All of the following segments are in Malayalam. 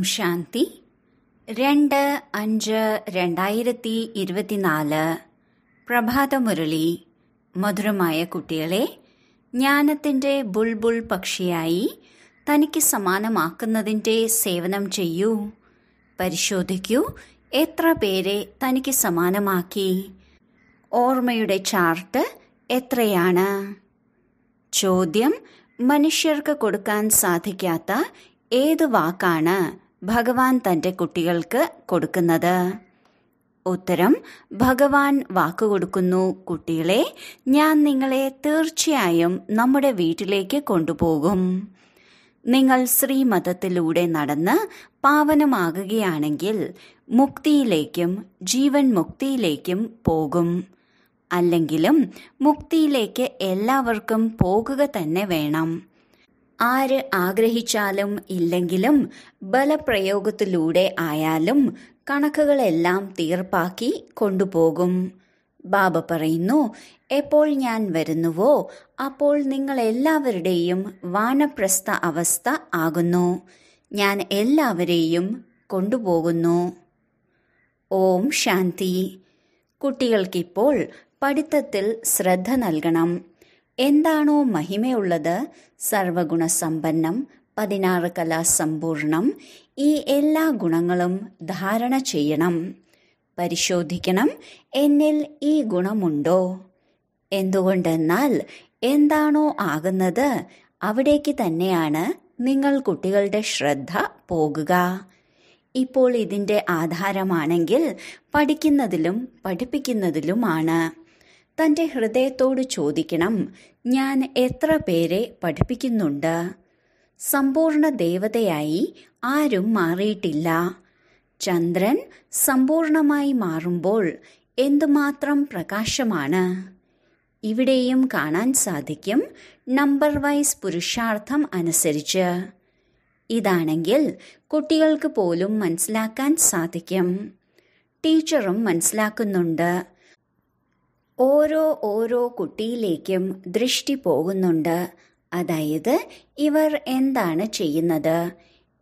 ഓം ശാന്തി രണ്ട് അഞ്ച് രണ്ടായിരത്തി ഇരുപത്തിനാല് പ്രഭാതമുരളി മധുരമായ കുട്ടികളെ ജ്ഞാനത്തിൻ്റെ ബുൾബുൾ പക്ഷിയായി തനിക്ക് സമാനമാക്കുന്നതിൻ്റെ സേവനം ചെയ്യൂ പരിശോധിക്കൂ എത്ര പേരെ തനിക്ക് സമാനമാക്കി ഓർമ്മയുടെ ചാർട്ട് എത്രയാണ് ചോദ്യം മനുഷ്യർക്ക് കൊടുക്കാൻ സാധിക്കാത്ത ഏത് വാക്കാണ് ഭഗവാൻ തന്റെ കുട്ടികൾക്ക് കൊടുക്കുന്നത് ഉത്തരം ഭഗവാൻ വാക്കുകൊടുക്കുന്നു കുട്ടികളെ ഞാൻ നിങ്ങളെ തീർച്ചയായും നമ്മുടെ വീട്ടിലേക്ക് കൊണ്ടുപോകും നിങ്ങൾ ശ്രീമതത്തിലൂടെ നടന്ന് പാവനമാകുകയാണെങ്കിൽ മുക്തിയിലേക്കും ജീവൻ മുക്തിയിലേക്കും പോകും അല്ലെങ്കിലും മുക്തിയിലേക്ക് എല്ലാവർക്കും പോകുക തന്നെ വേണം ആര് ആഗ്രഹിച്ചാലും ഇല്ലെങ്കിലും ബലപ്രയോഗത്തിലൂടെ ആയാലും കണക്കുകളെല്ലാം തീർപ്പാക്കി കൊണ്ടുപോകും ബാബ പറയുന്നു എപ്പോൾ ഞാൻ വരുന്നുവോ അപ്പോൾ നിങ്ങൾ എല്ലാവരുടെയും വാനപ്രസ്ഥ അവസ്ഥ ആകുന്നു ഞാൻ എല്ലാവരെയും കൊണ്ടുപോകുന്നു ഓം ശാന്തി കുട്ടികൾക്കിപ്പോൾ പഠിത്തത്തിൽ ശ്രദ്ധ നൽകണം എന്താണോ മഹിമയുള്ളത് സർവഗുണസമ്പന്നം പതിനാറ് കലാസമ്പൂർണം ഈ എല്ലാ ഗുണങ്ങളും ധാരണ ചെയ്യണം പരിശോധിക്കണം എന്നിൽ ഈ ഗുണമുണ്ടോ എന്തുകൊണ്ടെന്നാൽ എന്താണോ ആകുന്നത് അവിടേക്ക് തന്നെയാണ് നിങ്ങൾ കുട്ടികളുടെ ശ്രദ്ധ പോകുക ഇപ്പോൾ ഇതിൻ്റെ ആധാരമാണെങ്കിൽ പഠിക്കുന്നതിലും പഠിപ്പിക്കുന്നതിലുമാണ് തൻ്റെ ഹൃദയത്തോട് ചോദിക്കണം ഞാൻ എത്ര പേരെ പഠിപ്പിക്കുന്നുണ്ട് സമ്പൂർണ്ണ ദേവതയായി ആരും മാറിയിട്ടില്ല ചന്ദ്രൻ സമ്പൂർണമായി മാറുമ്പോൾ എന്തുമാത്രം പ്രകാശമാണ് ഇവിടെയും കാണാൻ സാധിക്കും നമ്പർ വൈസ് പുരുഷാർത്ഥം അനുസരിച്ച് ഇതാണെങ്കിൽ കുട്ടികൾക്ക് പോലും മനസ്സിലാക്കാൻ സാധിക്കും ടീച്ചറും മനസ്സിലാക്കുന്നുണ്ട് ഓരോ ഓരോ കുട്ടിയിലേക്കും ദൃഷ്ടി പോകുന്നുണ്ട് അതായത് ഇവർ എന്താണ് ചെയ്യുന്നത്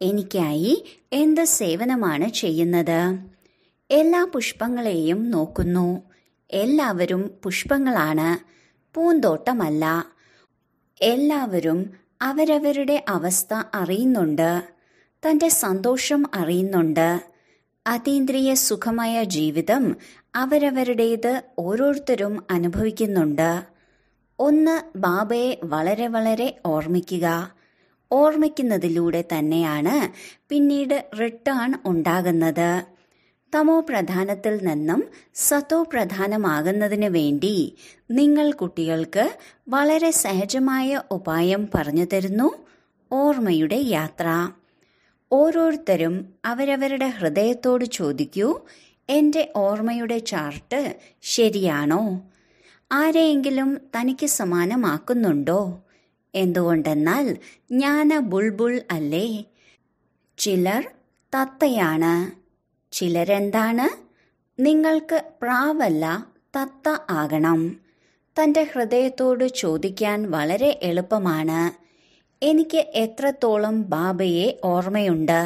എനിക്കായി എന്ത് സേവനമാണ് ചെയ്യുന്നത് എല്ലാ പുഷ്പങ്ങളെയും നോക്കുന്നു എല്ലാവരും പുഷ്പങ്ങളാണ് പൂന്തോട്ടമല്ല എല്ലാവരും അവരവരുടെ അവസ്ഥ അറിയുന്നുണ്ട് തൻ്റെ സന്തോഷം അറിയുന്നുണ്ട് അതീന്ദ്രിയ സുഖമായ ജീവിതം അവരവരുടേത് ഓരോരുത്തരും അനുഭവിക്കുന്നുണ്ട് ഒന്ന് ബാബയെ വളരെ വളരെ ഓർമ്മിക്കുക ഓർമ്മിക്കുന്നതിലൂടെ തന്നെയാണ് പിന്നീട് റിട്ടേൺ ഉണ്ടാകുന്നത് തമോ പ്രധാനത്തിൽ നിന്നും സത്തോ പ്രധാനമാകുന്നതിന് വേണ്ടി നിങ്ങൾ കുട്ടികൾക്ക് വളരെ സഹജമായ ഉപായം പറഞ്ഞു തരുന്നു ഓർമ്മയുടെ യാത്ര ഓരോരുത്തരും അവരവരുടെ ഹൃദയത്തോട് ചോദിക്കൂ എൻ്റെ ഓർമ്മയുടെ ചാർട്ട് ശരിയാണോ ആരെയെങ്കിലും തനിക്ക് സമാനമാക്കുന്നുണ്ടോ എന്തുകൊണ്ടെന്നാൽ ഞാൻ ബുൾബുൾ അല്ലേ ചിലർ തത്തയാണ് ചിലരെന്താണ് നിങ്ങൾക്ക് പ്രാവല്ല തത്ത ആകണം തൻ്റെ ഹൃദയത്തോട് ചോദിക്കാൻ വളരെ എളുപ്പമാണ് എനിക്ക് എത്രത്തോളം ബാബയെ ഓർമ്മയുണ്ട്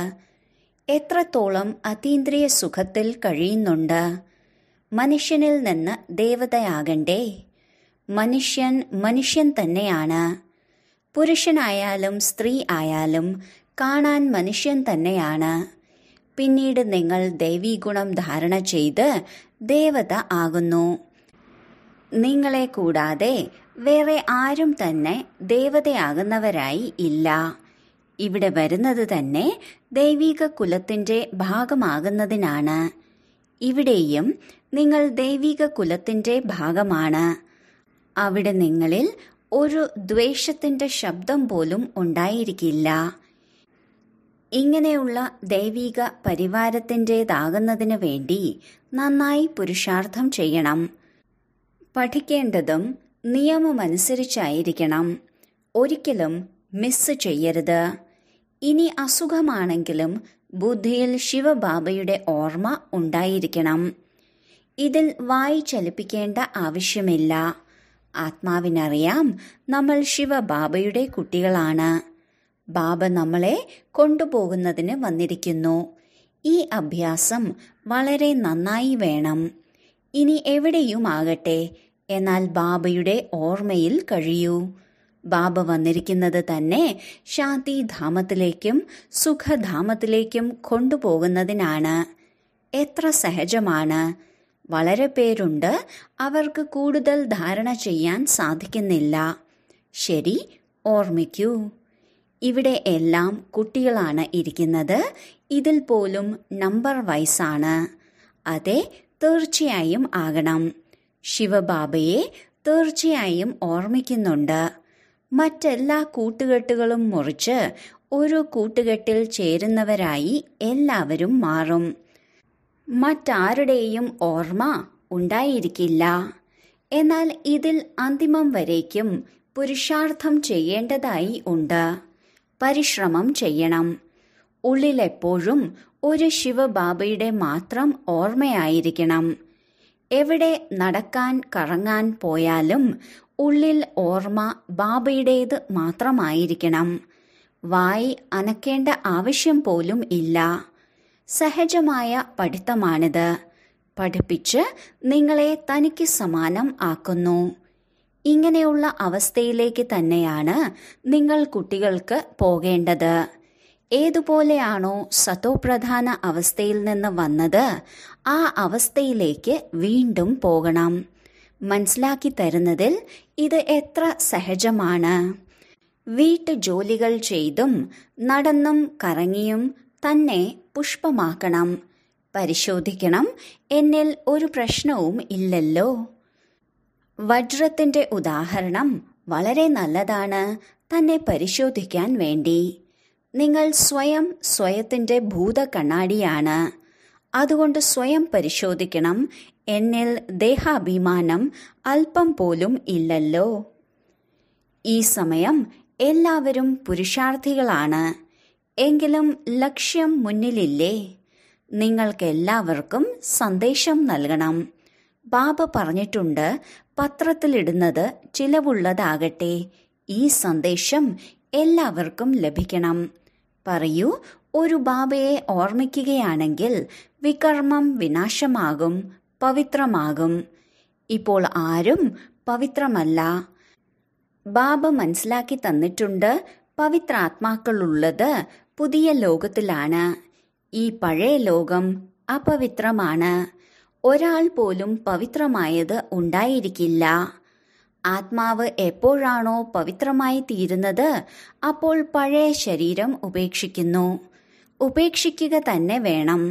എത്രത്തോളം അതീന്ദ്രിയ സുഖത്തിൽ കഴിയുന്നുണ്ട് മനുഷ്യനിൽ നിന്ന് ദേവതയാകണ്ടേ മനുഷ്യൻ മനുഷ്യൻ തന്നെയാണ് പുരുഷനായാലും സ്ത്രീ ആയാലും കാണാൻ മനുഷ്യൻ തന്നെയാണ് പിന്നീട് നിങ്ങൾ ഗുണം ധാരണ ചെയ്ത് ദേവത ആകുന്നു നിങ്ങളെ കൂടാതെ വേറെ ആരും തന്നെ ദേവതയാകുന്നവരായി ഇല്ല ഇവിടെ വരുന്നത് തന്നെ ദൈവിക കുലത്തിന്റെ ഭാഗമാകുന്നതിനാണ് ഇവിടെയും നിങ്ങൾ ദൈവിക കുലത്തിന്റെ ഭാഗമാണ് അവിടെ നിങ്ങളിൽ ഒരു ദ്വേഷത്തിന്റെ ശബ്ദം പോലും ഉണ്ടായിരിക്കില്ല ഇങ്ങനെയുള്ള ദൈവിക പരിവാരത്തിൻ്റെതാകുന്നതിന് വേണ്ടി നന്നായി പുരുഷാർത്ഥം ചെയ്യണം പഠിക്കേണ്ടതും നിയമമനുസരിച്ചായിരിക്കണം ഒരിക്കലും മിസ് ചെയ്യരുത് ഇനി അസുഖമാണെങ്കിലും ബുദ്ധിയിൽ ശിവബാബയുടെ ഓർമ്മ ഉണ്ടായിരിക്കണം ഇതിൽ വായി ചലിപ്പിക്കേണ്ട ആവശ്യമില്ല ആത്മാവിനറിയാം നമ്മൾ ശിവബാബയുടെ കുട്ടികളാണ് ബാബ നമ്മളെ കൊണ്ടുപോകുന്നതിന് വന്നിരിക്കുന്നു ഈ അഭ്യാസം വളരെ നന്നായി വേണം ഇനി എവിടെയും ആകട്ടെ എന്നാൽ ബാബയുടെ ഓർമ്മയിൽ കഴിയൂ ബാബ വന്നിരിക്കുന്നത് തന്നെ ശാന്തി ധാമത്തിലേക്കും സുഖധാമത്തിലേക്കും കൊണ്ടുപോകുന്നതിനാണ് എത്ര സഹജമാണ് വളരെ പേരുണ്ട് അവർക്ക് കൂടുതൽ ധാരണ ചെയ്യാൻ സാധിക്കുന്നില്ല ശരി ഓർമ്മിക്കൂ ഇവിടെ എല്ലാം കുട്ടികളാണ് ഇരിക്കുന്നത് ഇതിൽ പോലും നമ്പർ വൈസാണ് അതെ തീർച്ചയായും ആകണം ശിവബാബയെ തീർച്ചയായും ഓർമ്മിക്കുന്നുണ്ട് മറ്റെല്ലാ കൂട്ടുകെട്ടുകളും മുറിച്ച് ഒരു കൂട്ടുകെട്ടിൽ ചേരുന്നവരായി എല്ലാവരും മാറും മറ്റാരുടെയും ഓർമ്മ ഉണ്ടായിരിക്കില്ല എന്നാൽ ഇതിൽ അന്തിമം വരേക്കും പുരുഷാർത്ഥം ചെയ്യേണ്ടതായി ഉണ്ട് പരിശ്രമം ചെയ്യണം ഉള്ളിലെപ്പോഴും ഒരു ശിവബാബയുടെ മാത്രം ഓർമ്മയായിരിക്കണം എവിടെ നടക്കാൻ കറങ്ങാൻ പോയാലും ഉള്ളിൽ ഓർമ്മ ബാബയുടേത് മാത്രമായിരിക്കണം വായി അനക്കേണ്ട ആവശ്യം പോലും ഇല്ല സഹജമായ പഠിത്തമാണിത് പഠിപ്പിച്ച് നിങ്ങളെ തനിക്ക് സമാനം ആക്കുന്നു ഇങ്ങനെയുള്ള അവസ്ഥയിലേക്ക് തന്നെയാണ് നിങ്ങൾ കുട്ടികൾക്ക് പോകേണ്ടത് ഏതുപോലെയാണോ സതോപ്രധാന അവസ്ഥയിൽ നിന്ന് വന്നത് ആ അവസ്ഥയിലേക്ക് വീണ്ടും പോകണം മനസ്സിലാക്കി തരുന്നതിൽ ഇത് എത്ര സഹജമാണ് വീട്ടു ജോലികൾ ചെയ്തും നടന്നും കറങ്ങിയും തന്നെ പുഷ്പമാക്കണം പരിശോധിക്കണം എന്നിൽ ഒരു പ്രശ്നവും ഇല്ലല്ലോ വജ്രത്തിന്റെ ഉദാഹരണം വളരെ നല്ലതാണ് തന്നെ പരിശോധിക്കാൻ വേണ്ടി നിങ്ങൾ സ്വയം സ്വയത്തിൻ്റെ കണ്ണാടിയാണ് അതുകൊണ്ട് സ്വയം പരിശോധിക്കണം എന്നിൽ ദേഹാഭിമാനം അല്പം പോലും ഇല്ലല്ലോ ഈ സമയം എല്ലാവരും പുരുഷാർത്ഥികളാണ് എങ്കിലും ലക്ഷ്യം മുന്നിലില്ലേ നിങ്ങൾക്കെല്ലാവർക്കും സന്ദേശം നൽകണം ബാബ പറഞ്ഞിട്ടുണ്ട് പത്രത്തിലിടുന്നത് ചിലവുള്ളതാകട്ടെ ഈ സന്ദേശം എല്ലാവർക്കും ലഭിക്കണം പറയൂ ഒരു ബാബയെ ഓർമ്മിക്കുകയാണെങ്കിൽ വികർമ്മം വിനാശമാകും പവിത്രമാകും ഇപ്പോൾ ആരും പവിത്രമല്ല ബാബ മനസ്സിലാക്കി തന്നിട്ടുണ്ട് പവിത്രാത്മാക്കളുള്ളത് പുതിയ ലോകത്തിലാണ് ഈ പഴയ ലോകം അപവിത്രമാണ് ഒരാൾ പോലും പവിത്രമായത് ഉണ്ടായിരിക്കില്ല ആത്മാവ് എപ്പോഴാണോ പവിത്രമായി തീരുന്നത് അപ്പോൾ പഴയ ശരീരം ഉപേക്ഷിക്കുന്നു ഉപേക്ഷിക്കുക തന്നെ വേണം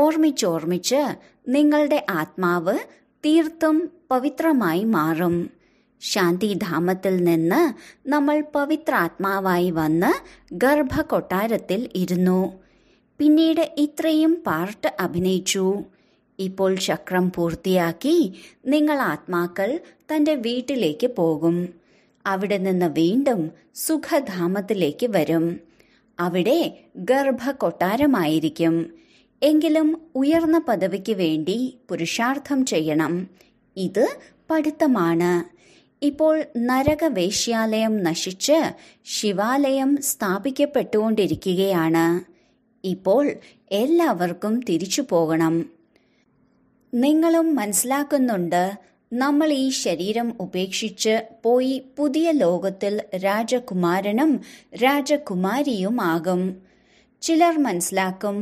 ഓർമ്മിച്ചോർമ്മിച്ച് നിങ്ങളുടെ ആത്മാവ് തീർത്തും പവിത്രമായി മാറും ശാന്തിധാമത്തിൽ നിന്ന് നമ്മൾ പവിത്രാത്മാവായി വന്ന് ഗർഭകൊട്ടാരത്തിൽ ഇരുന്നു പിന്നീട് ഇത്രയും പാർട്ട് അഭിനയിച്ചു ഇപ്പോൾ ചക്രം പൂർത്തിയാക്കി നിങ്ങൾ ആത്മാക്കൾ തൻ്റെ വീട്ടിലേക്ക് പോകും അവിടെ നിന്ന് വീണ്ടും സുഖധാമത്തിലേക്ക് വരും അവിടെ ഗർഭകൊട്ടാരമായിരിക്കും എങ്കിലും ഉയർന്ന പദവിക്ക് വേണ്ടി പുരുഷാർത്ഥം ചെയ്യണം ഇത് പഠിത്തമാണ് ഇപ്പോൾ നരകവേശ്യാലയം നശിച്ച് ശിവാലയം സ്ഥാപിക്കപ്പെട്ടുകൊണ്ടിരിക്കുകയാണ് ഇപ്പോൾ എല്ലാവർക്കും തിരിച്ചു പോകണം നിങ്ങളും മനസ്സിലാക്കുന്നുണ്ട് നമ്മൾ ഈ ശരീരം ഉപേക്ഷിച്ച് പോയി പുതിയ ലോകത്തിൽ രാജകുമാരനും രാജകുമാരിയുമാകും ചിലർ മനസ്സിലാക്കും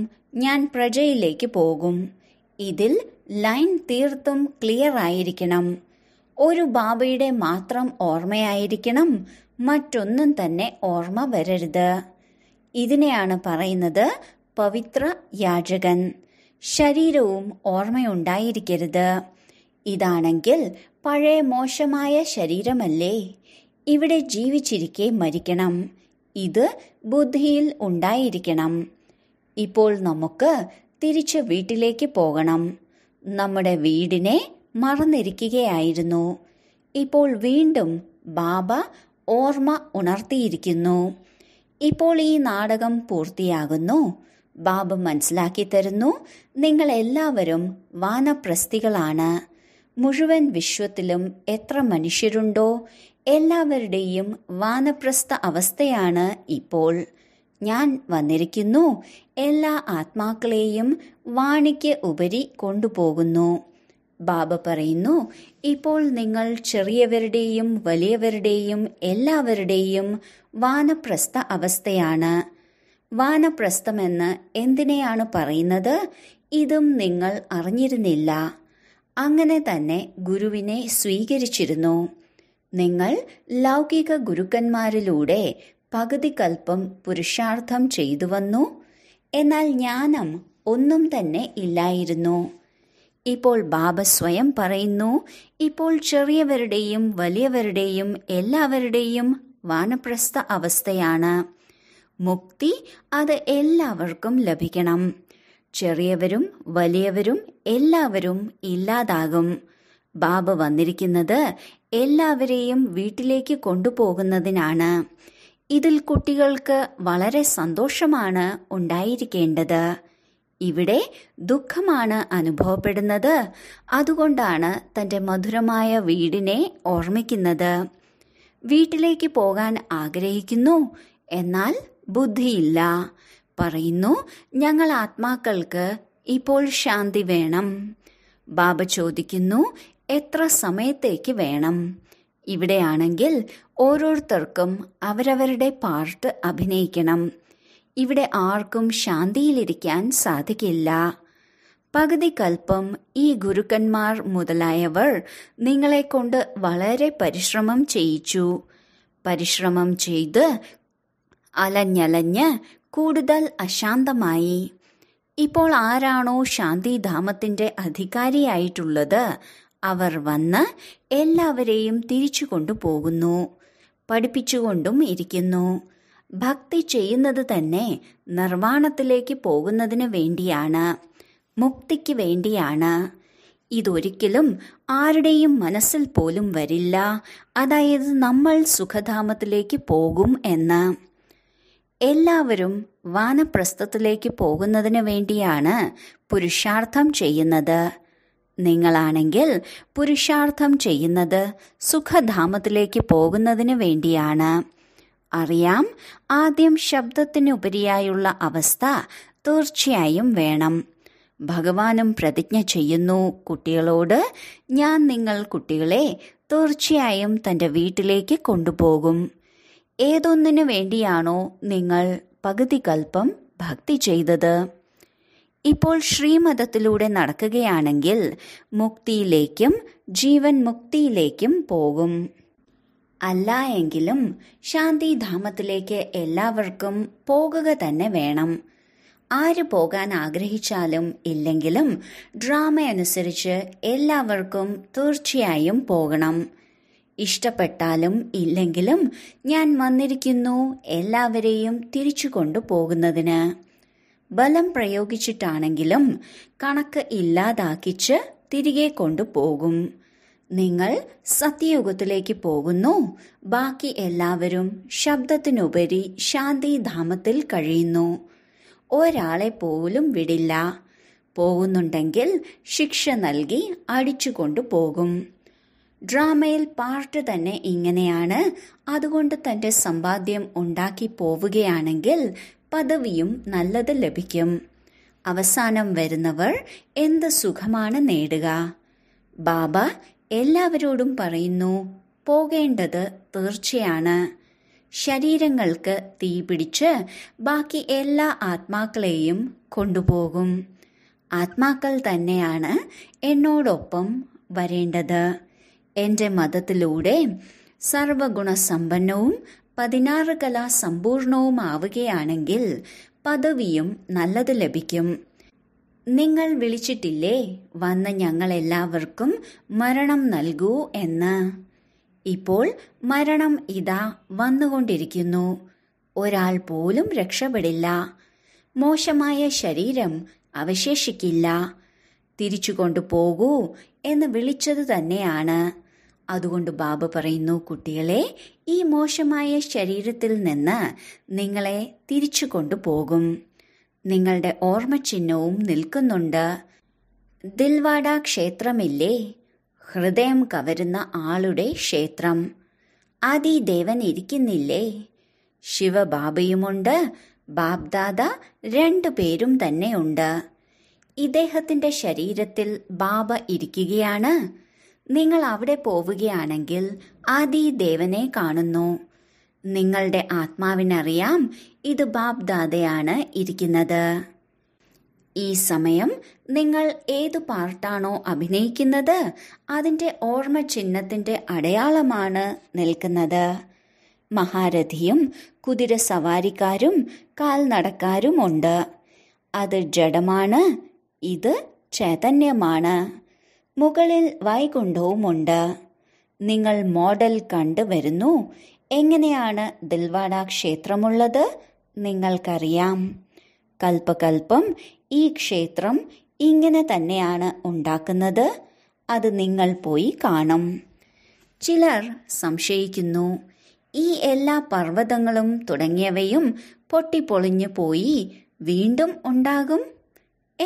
ഞാൻ പ്രജയിലേക്ക് പോകും ഇതിൽ ലൈൻ തീർത്തും ക്ലിയർ ആയിരിക്കണം ഒരു ബാബയുടെ മാത്രം ഓർമ്മയായിരിക്കണം മറ്റൊന്നും തന്നെ ഓർമ്മ വരരുത് ഇതിനെയാണ് പറയുന്നത് പവിത്ര യാചകൻ ശരീരവും ഓർമ്മയുണ്ടായിരിക്കരുത് ഇതാണെങ്കിൽ പഴയ മോശമായ ശരീരമല്ലേ ഇവിടെ ജീവിച്ചിരിക്കെ മരിക്കണം ഇത് ബുദ്ധിയിൽ ഉണ്ടായിരിക്കണം ഇപ്പോൾ നമുക്ക് തിരിച്ച് വീട്ടിലേക്ക് പോകണം നമ്മുടെ വീടിനെ മറന്നിരിക്കുകയായിരുന്നു ഇപ്പോൾ വീണ്ടും ബാബ ഓർമ്മ ഉണർത്തിയിരിക്കുന്നു ഇപ്പോൾ ഈ നാടകം പൂർത്തിയാകുന്നു ബാബു മനസ്സിലാക്കി തരുന്നു നിങ്ങൾ എല്ലാവരും വാനപ്രസ്ഥികളാണ് മുഴുവൻ വിശ്വത്തിലും എത്ര മനുഷ്യരുണ്ടോ എല്ലാവരുടെയും വാനപ്രസ്ഥ അവസ്ഥയാണ് ഇപ്പോൾ ഞാൻ വന്നിരിക്കുന്നു എല്ലാ ആത്മാക്കളെയും വാണിക്ക് ഉപരി കൊണ്ടുപോകുന്നു ബാബ പറയുന്നു ഇപ്പോൾ നിങ്ങൾ ചെറിയവരുടെയും വലിയവരുടെയും എല്ലാവരുടെയും വാനപ്രസ്ഥ അവസ്ഥയാണ് വാനപ്രസ്ഥമെന്ന് എന്തിനെയാണ് പറയുന്നത് ഇതും നിങ്ങൾ അറിഞ്ഞിരുന്നില്ല അങ്ങനെ തന്നെ ഗുരുവിനെ സ്വീകരിച്ചിരുന്നു നിങ്ങൾ ലൗകിക ഗുരുക്കന്മാരിലൂടെ പകുതി കൽപ്പം പുരുഷാർത്ഥം ചെയ്തു വന്നു എന്നാൽ ജ്ഞാനം ഒന്നും തന്നെ ഇല്ലായിരുന്നു ഇപ്പോൾ ബാബ സ്വയം പറയുന്നു ഇപ്പോൾ ചെറിയവരുടെയും വലിയവരുടെയും എല്ലാവരുടെയും വാനപ്രസ്ഥ അവസ്ഥയാണ് മുക്തി അത് എല്ലാവർക്കും ലഭിക്കണം ചെറിയവരും വലിയവരും എല്ലാവരും ഇല്ലാതാകും ബാബ വന്നിരിക്കുന്നത് എല്ലാവരെയും വീട്ടിലേക്ക് കൊണ്ടുപോകുന്നതിനാണ് ഇതിൽ കുട്ടികൾക്ക് വളരെ സന്തോഷമാണ് ഉണ്ടായിരിക്കേണ്ടത് ഇവിടെ ദുഃഖമാണ് അനുഭവപ്പെടുന്നത് അതുകൊണ്ടാണ് തൻ്റെ മധുരമായ വീടിനെ ഓർമ്മിക്കുന്നത് വീട്ടിലേക്ക് പോകാൻ ആഗ്രഹിക്കുന്നു എന്നാൽ ബുദ്ധിയില്ല പറയുന്നു ഞങ്ങൾ ആത്മാക്കൾക്ക് ഇപ്പോൾ ശാന്തി വേണം ബാബ ചോദിക്കുന്നു എത്ര സമയത്തേക്ക് വേണം ഇവിടെയാണെങ്കിൽ ഓരോരുത്തർക്കും അവരവരുടെ പാർട്ട് അഭിനയിക്കണം ഇവിടെ ആർക്കും ശാന്തിയിലിരിക്കാൻ സാധിക്കില്ല പകുതി കൽപ്പം ഈ ഗുരുക്കന്മാർ മുതലായവർ നിങ്ങളെ കൊണ്ട് വളരെ പരിശ്രമം ചെയ്യിച്ചു പരിശ്രമം ചെയ്ത് അലഞ്ഞലഞ്ഞ് കൂടുതൽ അശാന്തമായി ഇപ്പോൾ ആരാണോ ശാന്തിധാമത്തിന്റെ അധികാരിയായിട്ടുള്ളത് അവർ വന്ന് എല്ലാവരെയും തിരിച്ചു കൊണ്ടുപോകുന്നു പഠിപ്പിച്ചുകൊണ്ടും ഇരിക്കുന്നു ഭക്തി ചെയ്യുന്നത് തന്നെ നിർവാണത്തിലേക്ക് പോകുന്നതിന് വേണ്ടിയാണ് മുക്തിക്ക് വേണ്ടിയാണ് ഇതൊരിക്കലും ആരുടെയും മനസ്സിൽ പോലും വരില്ല അതായത് നമ്മൾ സുഖധാമത്തിലേക്ക് പോകും എന്ന് എല്ലാവരും വാനപ്രസ്ഥത്തിലേക്ക് പോകുന്നതിന് വേണ്ടിയാണ് പുരുഷാർത്ഥം ചെയ്യുന്നത് നിങ്ങളാണെങ്കിൽ പുരുഷാർത്ഥം ചെയ്യുന്നത് സുഖധാമത്തിലേക്ക് പോകുന്നതിന് വേണ്ടിയാണ് അറിയാം ആദ്യം ശബ്ദത്തിനുപരിയായുള്ള അവസ്ഥ തീർച്ചയായും വേണം ഭഗവാനും പ്രതിജ്ഞ ചെയ്യുന്നു കുട്ടികളോട് ഞാൻ നിങ്ങൾ കുട്ടികളെ തീർച്ചയായും തൻ്റെ വീട്ടിലേക്ക് കൊണ്ടുപോകും ഏതൊന്നിനു വേണ്ടിയാണോ നിങ്ങൾ പകുതി കൽപ്പം ഭക്തി ചെയ്തത് ഇപ്പോൾ ശ്രീമതത്തിലൂടെ നടക്കുകയാണെങ്കിൽ മുക്തിയിലേക്കും ജീവൻ മുക്തിയിലേക്കും പോകും അല്ല എങ്കിലും ശാന്തിധാമത്തിലേക്ക് എല്ലാവർക്കും പോകുക തന്നെ വേണം ആര് പോകാൻ ആഗ്രഹിച്ചാലും ഇല്ലെങ്കിലും ഡ്രാമ അനുസരിച്ച് എല്ലാവർക്കും തീർച്ചയായും പോകണം ഇഷ്ടപ്പെട്ടാലും ഇല്ലെങ്കിലും ഞാൻ വന്നിരിക്കുന്നു എല്ലാവരെയും തിരിച്ചു കൊണ്ടുപോകുന്നതിന് ബലം പ്രയോഗിച്ചിട്ടാണെങ്കിലും കണക്ക് ഇല്ലാതാക്കിച്ച് തിരികെ കൊണ്ടുപോകും നിങ്ങൾ സത്യയുഗത്തിലേക്ക് പോകുന്നു ബാക്കി എല്ലാവരും ശബ്ദത്തിനുപരി ശാന്തിധാമത്തിൽ കഴിയുന്നു ഒരാളെ പോലും വിടില്ല പോകുന്നുണ്ടെങ്കിൽ ശിക്ഷ നൽകി പോകും ഡ്രാമയിൽ പാർട്ട് തന്നെ ഇങ്ങനെയാണ് അതുകൊണ്ട് തന്റെ സമ്പാദ്യം ഉണ്ടാക്കി പോവുകയാണെങ്കിൽ പദവിയും നല്ലത് ലഭിക്കും അവസാനം വരുന്നവർ എന്ത് സുഖമാണ് നേടുക ബാബ എല്ലാവരോടും പറയുന്നു പോകേണ്ടത് തീർച്ചയാണ് ശരീരങ്ങൾക്ക് തീപിടിച്ച് ബാക്കി എല്ലാ ആത്മാക്കളെയും കൊണ്ടുപോകും ആത്മാക്കൾ തന്നെയാണ് എന്നോടൊപ്പം വരേണ്ടത് എന്റെ മതത്തിലൂടെ സർവഗുണസമ്പന്നവും പതിനാറ് കലാ സമ്പൂർണവുമാവുകയാണെങ്കിൽ പദവിയും നല്ലത് ലഭിക്കും നിങ്ങൾ വിളിച്ചിട്ടില്ലേ വന്ന ഞങ്ങളെല്ലാവർക്കും മരണം നൽകൂ എന്ന് ഇപ്പോൾ മരണം ഇതാ വന്നുകൊണ്ടിരിക്കുന്നു ഒരാൾ പോലും രക്ഷപ്പെടില്ല മോശമായ ശരീരം അവശേഷിക്കില്ല തിരിച്ചു കൊണ്ടുപോകൂ എന്ന് വിളിച്ചത് തന്നെയാണ് അതുകൊണ്ട് ബാബ പറയുന്നു കുട്ടികളെ ഈ മോശമായ ശരീരത്തിൽ നിന്ന് നിങ്ങളെ തിരിച്ചു കൊണ്ടുപോകും നിങ്ങളുടെ ചിഹ്നവും നിൽക്കുന്നുണ്ട് ദിൽവാഡ ക്ഷേത്രമില്ലേ ഹൃദയം കവരുന്ന ആളുടെ ക്ഷേത്രം ആദിദേവൻ ഇരിക്കുന്നില്ലേ ശിവബാബയുമുണ്ട് ബാബ്ദാദ രണ്ടു പേരും തന്നെയുണ്ട് ഇദ്ദേഹത്തിന്റെ ശരീരത്തിൽ ബാബ ഇരിക്കുകയാണ് നിങ്ങൾ അവിടെ പോവുകയാണെങ്കിൽ ആദി ദേവനെ കാണുന്നു നിങ്ങളുടെ ആത്മാവിനറിയാം ഇത് ബാബ് ദാദയാണ് ഇരിക്കുന്നത് ഈ സമയം നിങ്ങൾ ഏതു പാർട്ടാണോ അഭിനയിക്കുന്നത് അതിൻ്റെ ഓർമ്മ ചിഹ്നത്തിൻ്റെ അടയാളമാണ് നിൽക്കുന്നത് മഹാരഥിയും കുതിര സവാരിക്കാരും കാൽനടക്കാരുമുണ്ട് അത് ജഡമാണ് ഇത് ചൈതന്യമാണ് മുകളിൽ വൈകുണ്ഠവുമുണ്ട് നിങ്ങൾ മോഡൽ കണ്ടുവരുന്നു എങ്ങനെയാണ് ദിൽവാഡ ക്ഷേത്രമുള്ളത് നിങ്ങൾക്കറിയാം കൽപ്പകൽപ്പം ഈ ക്ഷേത്രം ഇങ്ങനെ തന്നെയാണ് ഉണ്ടാക്കുന്നത് അത് നിങ്ങൾ പോയി കാണും ചിലർ സംശയിക്കുന്നു ഈ എല്ലാ പർവ്വതങ്ങളും തുടങ്ങിയവയും പൊട്ടിപ്പൊളിഞ്ഞു പോയി വീണ്ടും ഉണ്ടാകും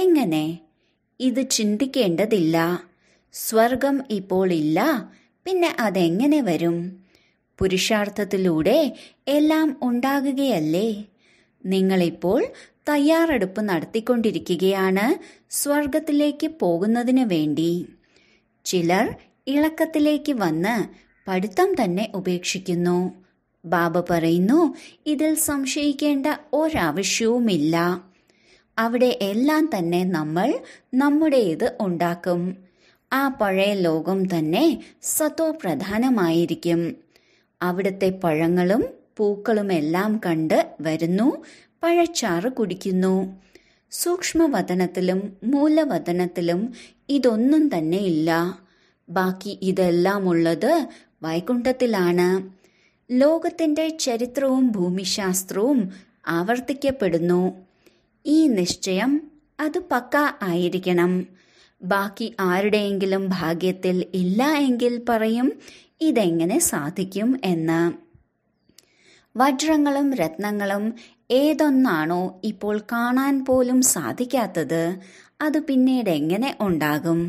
എങ്ങനെ ഇത് ചിന്തിക്കേണ്ടതില്ല സ്വർഗം ഇപ്പോൾ ഇല്ല പിന്നെ അതെങ്ങനെ വരും പുരുഷാർത്ഥത്തിലൂടെ എല്ലാം ഉണ്ടാകുകയല്ലേ നിങ്ങളിപ്പോൾ തയ്യാറെടുപ്പ് നടത്തിക്കൊണ്ടിരിക്കുകയാണ് സ്വർഗത്തിലേക്ക് പോകുന്നതിന് വേണ്ടി ചിലർ ഇളക്കത്തിലേക്ക് വന്ന് പഠിത്തം തന്നെ ഉപേക്ഷിക്കുന്നു ബാബ പറയുന്നു ഇതിൽ സംശയിക്കേണ്ട ഒരാവശ്യവുമില്ല അവിടെ എല്ലാം തന്നെ നമ്മൾ നമ്മുടേത് ഉണ്ടാക്കും ആ പഴയ ലോകം തന്നെ സത്വ പ്രധാനമായിരിക്കും അവിടുത്തെ പഴങ്ങളും പൂക്കളുമെല്ലാം കണ്ട് വരുന്നു പഴച്ചാറ് കുടിക്കുന്നു സൂക്ഷ്മവതനത്തിലും മൂലവതനത്തിലും ഇതൊന്നും തന്നെ ഇല്ല ബാക്കി ഇതെല്ലാം ഉള്ളത് വൈകുണ്ഠത്തിലാണ് ലോകത്തിന്റെ ചരിത്രവും ഭൂമിശാസ്ത്രവും ആവർത്തിക്കപ്പെടുന്നു ഈ നിശ്ചയം അത് പക്ക ആയിരിക്കണം ബാക്കി ആരുടെയെങ്കിലും ഭാഗ്യത്തിൽ ഇല്ല എങ്കിൽ പറയും ഇതെങ്ങനെ സാധിക്കും എന്ന് വജ്രങ്ങളും രത്നങ്ങളും ഏതൊന്നാണോ ഇപ്പോൾ കാണാൻ പോലും സാധിക്കാത്തത് അത് പിന്നീട് എങ്ങനെ ഉണ്ടാകും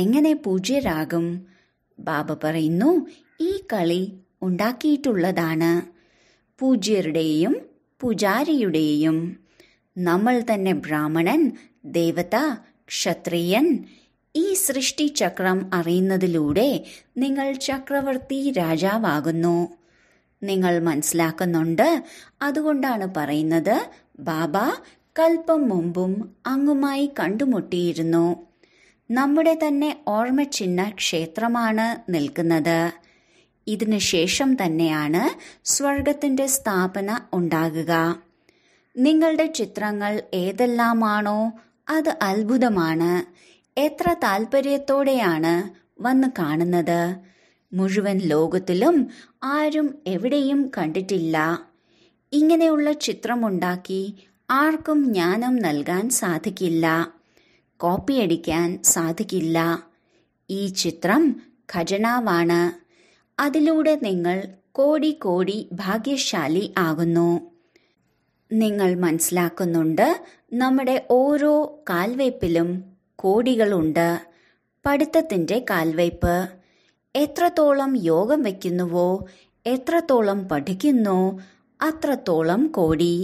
എങ്ങനെ പൂജ്യരാകും ബാബ പറയുന്നു ഈ കളി ഉണ്ടാക്കിയിട്ടുള്ളതാണ് പൂജ്യരുടെയും പൂജാരിയുടെയും നമ്മൾ തന്നെ ബ്രാഹ്മണൻ ദേവത ക്ഷത്രിയൻ ഈ സൃഷ്ടിചക്രം അറിയുന്നതിലൂടെ നിങ്ങൾ ചക്രവർത്തി രാജാവാകുന്നു നിങ്ങൾ മനസ്സിലാക്കുന്നുണ്ട് അതുകൊണ്ടാണ് പറയുന്നത് ബാബ കൽപ്പം മുമ്പും അങ്ങുമായി കണ്ടുമുട്ടിയിരുന്നു നമ്മുടെ തന്നെ ഓർമ്മചിഹ്ന ക്ഷേത്രമാണ് നിൽക്കുന്നത് ഇതിനുശേഷം തന്നെയാണ് സ്വർഗത്തിന്റെ സ്ഥാപന ഉണ്ടാകുക നിങ്ങളുടെ ചിത്രങ്ങൾ ഏതെല്ലാമാണോ അത് അത്ഭുതമാണ് എത്ര താല്പര്യത്തോടെയാണ് വന്ന് കാണുന്നത് മുഴുവൻ ലോകത്തിലും ആരും എവിടെയും കണ്ടിട്ടില്ല ഇങ്ങനെയുള്ള ചിത്രമുണ്ടാക്കി ആർക്കും ജ്ഞാനം നൽകാൻ സാധിക്കില്ല കോപ്പിയടിക്കാൻ സാധിക്കില്ല ഈ ചിത്രം ഖജനാവാണ് അതിലൂടെ നിങ്ങൾ കോടി കോടി ഭാഗ്യശാലി ആകുന്നു നിങ്ങൾ മനസ്സിലാക്കുന്നുണ്ട് നമ്മുടെ ഓരോ കാൽവയ്പിലും കോടികളുണ്ട് പഠിത്തത്തിൻ്റെ കാൽവയ്പ് എത്രത്തോളം യോഗം വയ്ക്കുന്നുവോ എത്രത്തോളം പഠിക്കുന്നു അത്രത്തോളം കോടി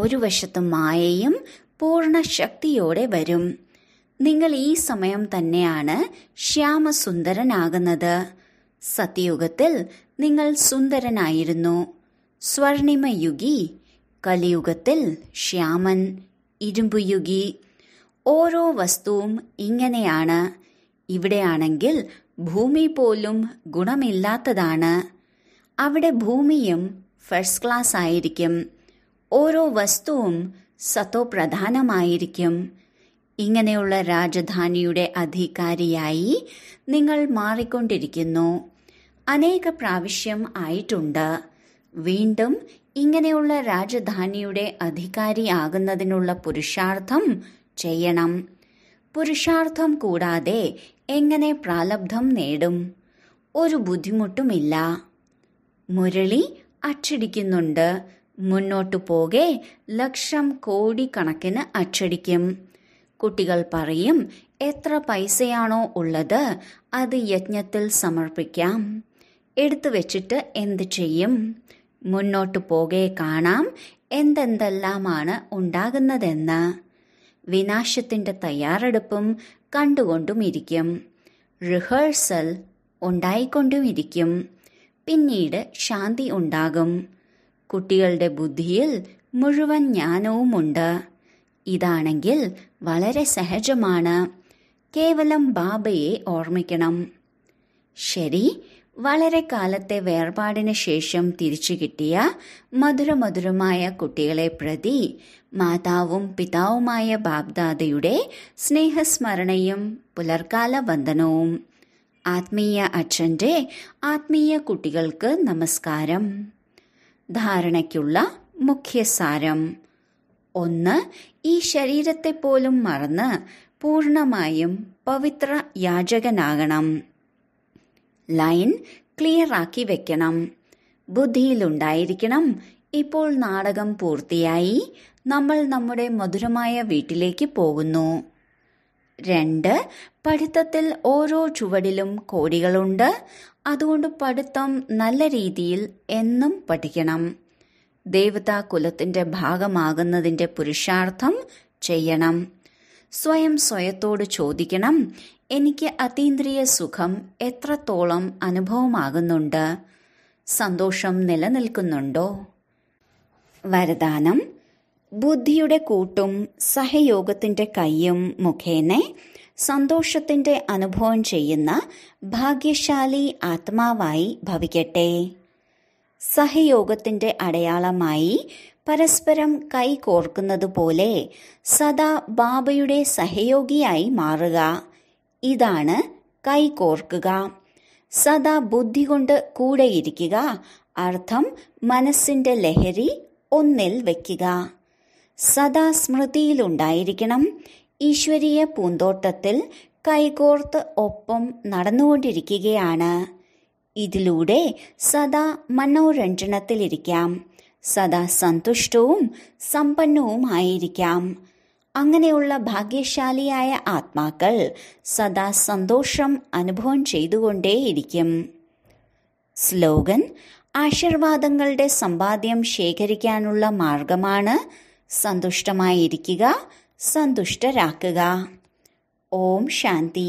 ഒരു വശത്ത് മായയും പൂർണ്ണ ശക്തിയോടെ വരും നിങ്ങൾ ഈ സമയം തന്നെയാണ് ശ്യാമസുന്ദരനാകുന്നത് സത്യയുഗത്തിൽ നിങ്ങൾ സുന്ദരനായിരുന്നു സ്വർണിമയുഗി കലിയുഗത്തിൽ ശ്യാമൻ ഇരുമ്പുയുഗി ഓരോ വസ്തുവും ഇങ്ങനെയാണ് ഇവിടെയാണെങ്കിൽ ഭൂമി പോലും ഗുണമില്ലാത്തതാണ് അവിടെ ഭൂമിയും ഫസ്റ്റ് ക്ലാസ് ആയിരിക്കും ഓരോ വസ്തുവും സത്തോ പ്രധാനമായിരിക്കും ഇങ്ങനെയുള്ള രാജധാനിയുടെ അധികാരിയായി നിങ്ങൾ മാറിക്കൊണ്ടിരിക്കുന്നു അനേക പ്രാവശ്യം ആയിട്ടുണ്ട് വീണ്ടും ഇങ്ങനെയുള്ള രാജധാനിയുടെ അധികാരിയാകുന്നതിനുള്ള പുരുഷാർത്ഥം ചെയ്യണം പുരുഷാർത്ഥം കൂടാതെ എങ്ങനെ പ്രാലബ്ധം നേടും ഒരു ബുദ്ധിമുട്ടുമില്ല മുരളി അച്ചടിക്കുന്നുണ്ട് മുന്നോട്ടു പോകെ ലക്ഷം കോടി കണക്കിന് അച്ചടിക്കും കുട്ടികൾ പറയും എത്ര പൈസയാണോ ഉള്ളത് അത് യജ്ഞത്തിൽ സമർപ്പിക്കാം എടുത്തു വെച്ചിട്ട് എന്ത് ചെയ്യും മുന്നോട്ടു പോകെ കാണാം എന്തെന്തെല്ലാമാണ് ഉണ്ടാകുന്നതെന്ന് വിനാശത്തിന്റെ തയ്യാറെടുപ്പും ഇരിക്കും റിഹേഴ്സൽ ഇരിക്കും പിന്നീട് ശാന്തി ഉണ്ടാകും കുട്ടികളുടെ ബുദ്ധിയിൽ മുഴുവൻ ജ്ഞാനവുമുണ്ട് ഇതാണെങ്കിൽ വളരെ സഹജമാണ് കേവലം ബാബയെ ഓർമ്മിക്കണം ശരി വളരെ കാലത്തെ വേർപാടിന് ശേഷം തിരിച്ചു കിട്ടിയ മധുരമധുരമായ കുട്ടികളെ പ്രതി മാതാവും പിതാവുമായ ബാബ്ദാദയുടെ സ്നേഹസ്മരണയും പുലർകാല വന്ദനവും ആത്മീയ അച്ഛൻ്റെ ആത്മീയ കുട്ടികൾക്ക് നമസ്കാരം ധാരണയ്ക്കുള്ള മുഖ്യസാരം ഒന്ന് ഈ ശരീരത്തെ പോലും മറന്ന് പൂർണ്ണമായും പവിത്ര യാചകനാകണം ലൈൻ ക്ലിയർ ആക്കി വെക്കണം ബുദ്ധിയിലുണ്ടായിരിക്കണം ഇപ്പോൾ നാടകം പൂർത്തിയായി നമ്മൾ നമ്മുടെ മധുരമായ വീട്ടിലേക്ക് പോകുന്നു രണ്ട് പഠിത്തത്തിൽ ഓരോ ചുവടിലും കോടികളുണ്ട് അതുകൊണ്ട് പഠിത്തം നല്ല രീതിയിൽ എന്നും പഠിക്കണം ദേവതാ കുലത്തിന്റെ ഭാഗമാകുന്നതിന്റെ പുരുഷാർത്ഥം ചെയ്യണം സ്വയം സ്വയത്തോട് ചോദിക്കണം എനിക്ക് അതീന്ദ്രിയ സുഖം എത്രത്തോളം അനുഭവമാകുന്നുണ്ട് സന്തോഷം നിലനിൽക്കുന്നുണ്ടോ വരദാനം ബുദ്ധിയുടെ കൂട്ടും സഹയോഗത്തിന്റെ കൈയും മുഖേനെ സന്തോഷത്തിന്റെ അനുഭവം ചെയ്യുന്ന ഭാഗ്യശാലി ആത്മാവായി ഭവിക്കട്ടെ സഹയോഗത്തിന്റെ അടയാളമായി പരസ്പരം കൈ കോർക്കുന്നതുപോലെ സദാ ബാബയുടെ സഹയോഗിയായി മാറുക ഇതാണ് കൈകോർക്കുക സദാ ബുദ്ധി കൊണ്ട് കൂടെയിരിക്കുക അർത്ഥം മനസ്സിന്റെ ലഹരി ഒന്നിൽ വയ്ക്കുക സദാ സ്മൃതിയിലുണ്ടായിരിക്കണം ഈശ്വരീയ പൂന്തോട്ടത്തിൽ കൈകോർത്ത് ഒപ്പം നടന്നുകൊണ്ടിരിക്കുകയാണ് ഇതിലൂടെ സദാ മനോരഞ്ജനത്തിലിരിക്കാം സദാ സന്തുഷ്ടവും സമ്പന്നവുമായിരിക്കാം അങ്ങനെയുള്ള ഭാഗ്യശാലിയായ ആത്മാക്കൾ സദാ സന്തോഷം അനുഭവം ചെയ്തുകൊണ്ടേയിരിക്കും സ്ലോഗൻ ആശീർവാദങ്ങളുടെ സമ്പാദ്യം ശേഖരിക്കാനുള്ള മാർഗമാണ് സന്തുഷ്ടമായിരിക്കുക സന്തുഷ്ടരാക്കുക ഓം ശാന്തി